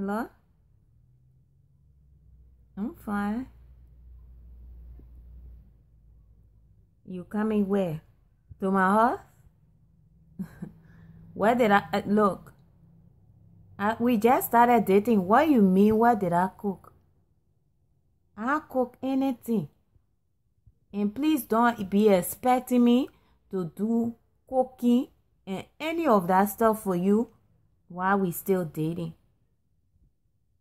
Hello? I'm fine. You coming where? To my house? where did I uh, look? I, we just started dating. What you mean? What did I cook? I cook anything. And please don't be expecting me to do cooking and any of that stuff for you while we still dating.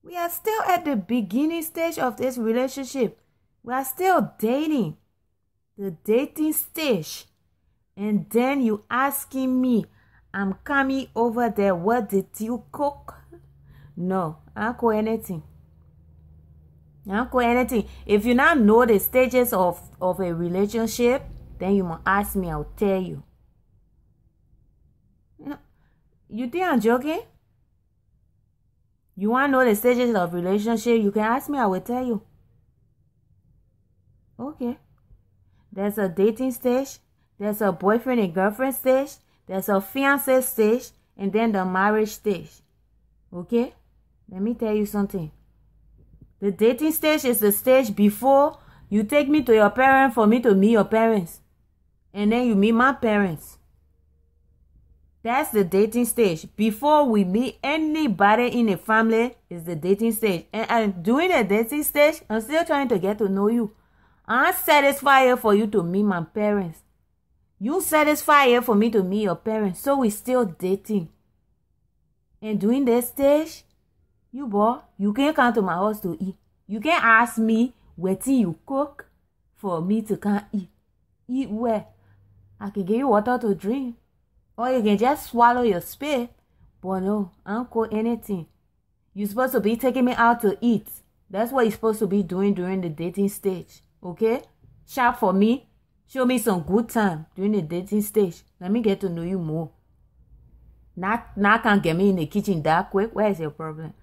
We are still at the beginning stage of this relationship. We are still dating. The dating stage. And then you asking me, I'm coming over there. What did you cook? No, I don't cook anything. I don't cook anything. If you now know the stages of, of a relationship, then you must ask me, I'll tell you. You think I'm joking? You want to know the stages of relationship? You can ask me, I will tell you. Okay. There's a dating stage, there's a boyfriend and girlfriend stage, there's a fiance stage, and then the marriage stage. Okay? Let me tell you something. The dating stage is the stage before you take me to your parents for me to meet your parents. And then you meet my parents. That's the dating stage. Before we meet anybody in a family, is the dating stage. And, and during the dating stage, I'm still trying to get to know you. I'm satisfied for you to meet my parents. You satisfied for me to meet your parents. So we still dating. And during this stage, you boy, you can't come to my house to eat. You can't ask me wetin you cook for me to come eat. Eat where? I can give you water to drink. Or you can just swallow your spit. But no, I don't call anything. You're supposed to be taking me out to eat. That's what you're supposed to be doing during the dating stage. Okay? Shout for me. Show me some good time during the dating stage. Let me get to know you more. Not not can get me in the kitchen that quick. Where is your problem?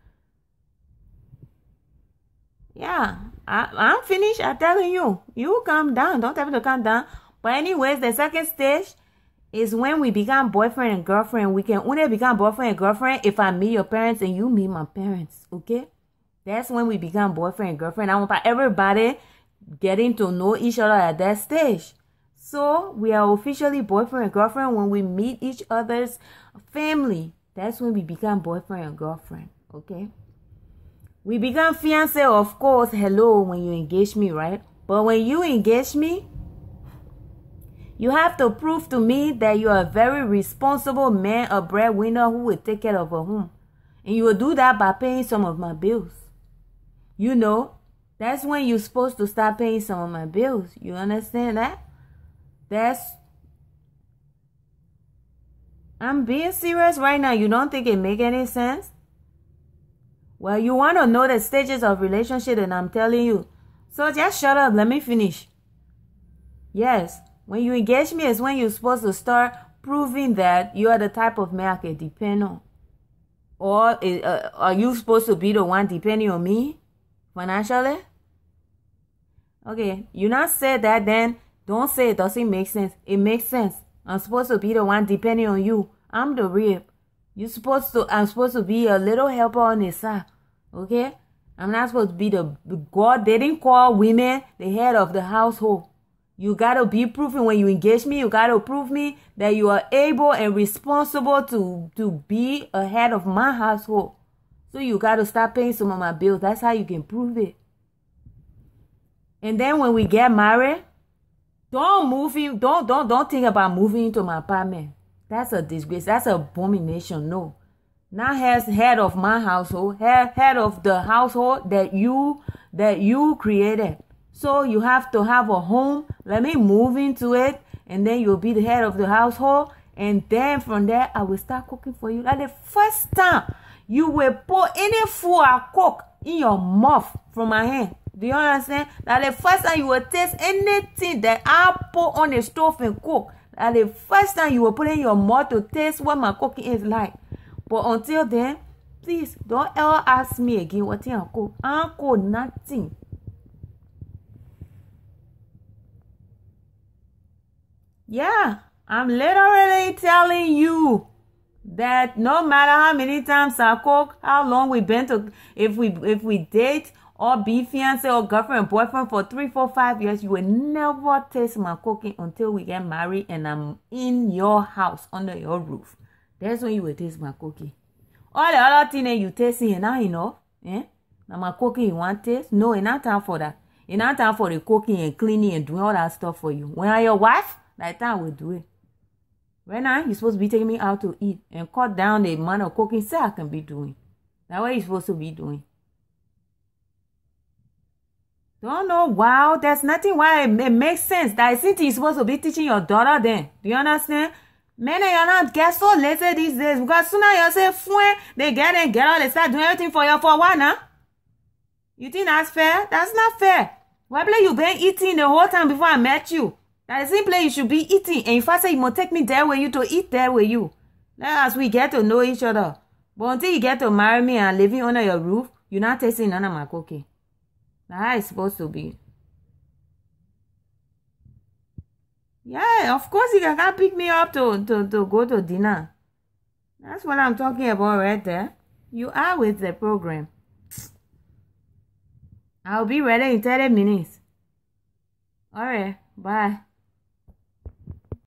Yeah, I, I'm finished. I'm telling you. You calm down. Don't tell me to calm down. But anyways, the second stage is when we become boyfriend and girlfriend. We can only become boyfriend and girlfriend if I meet your parents and you meet my parents. Okay? That's when we become boyfriend and girlfriend. I want everybody getting to know each other at that stage. So we are officially boyfriend and girlfriend when we meet each other's family. That's when we become boyfriend and girlfriend. Okay? We become fiance, of course. Hello, when you engage me, right? But when you engage me, you have to prove to me that you are a very responsible man, a breadwinner who will take care of a home. And you will do that by paying some of my bills. You know, that's when you're supposed to start paying some of my bills. You understand that? That's. I'm being serious right now. You don't think it make any sense? Well, you want to know the stages of relationship, and I'm telling you. So just shut up. Let me finish. Yes, when you engage me is when you're supposed to start proving that you are the type of man I can depend on. Or uh, are you supposed to be the one depending on me financially? Okay, you not say that then don't say it doesn't make sense. It makes sense. I'm supposed to be the one depending on you. I'm the rib. You're supposed to I'm supposed to be a little helper on the side. Okay? I'm not supposed to be the God. They didn't call women the head of the household. You gotta be proven when you engage me. You gotta prove me that you are able and responsible to to be a head of my household. So you gotta start paying some of my bills. That's how you can prove it. And then when we get married, don't move in. Don't don't don't think about moving into my apartment. That's a disgrace. That's abomination. No. Now has head of my household, head head of the household that you that you created. So you have to have a home. Let me move into it, and then you'll be the head of the household. And then from there, I will start cooking for you. Like the first time you will put any food I cook in your mouth from my hand. Do you understand? That the first time you will taste anything that I put on the stove and cook. That the first time you will put in your mouth to taste what my cooking is like. But until then, please don't ever ask me again what I cook. I cook nothing. Yeah, I'm literally telling you that no matter how many times I cook, how long we have been to, if we if we date or be fiance or girlfriend boyfriend for three, four, five years, you will never taste my cooking until we get married and I'm in your house under your roof. That's when you will taste my cooking. All the other thing that you taste, you now know, Eh? Now my cooking you want taste? No, it's not time for that. It's not time for the cooking and cleaning and doing all that stuff for you. When are your wife? like that we do it. Right now, you're supposed to be taking me out to eat and cut down the amount of cooking so I can be doing. That's what you're supposed to be doing. Don't know. why. there's nothing why it, it makes sense. That is it. You're supposed to be teaching your daughter then. Do you understand? Men are not get so lazy these days because sooner you say fuen, they get and get out, they start doing everything for you for one, huh? You think that's fair? That's not fair. Why play you been eating the whole time before I met you? Now the same place you should be eating. And in fact, say, it must take me there with you to eat there with you. Now as we get to know each other. But until you get to marry me and living under your roof, you're not tasting none of my cooking. Now how it's supposed to be. Yeah, of course you can pick me up to, to, to go to dinner. That's what I'm talking about right there. You are with the program. I'll be ready in 30 minutes. Alright, bye.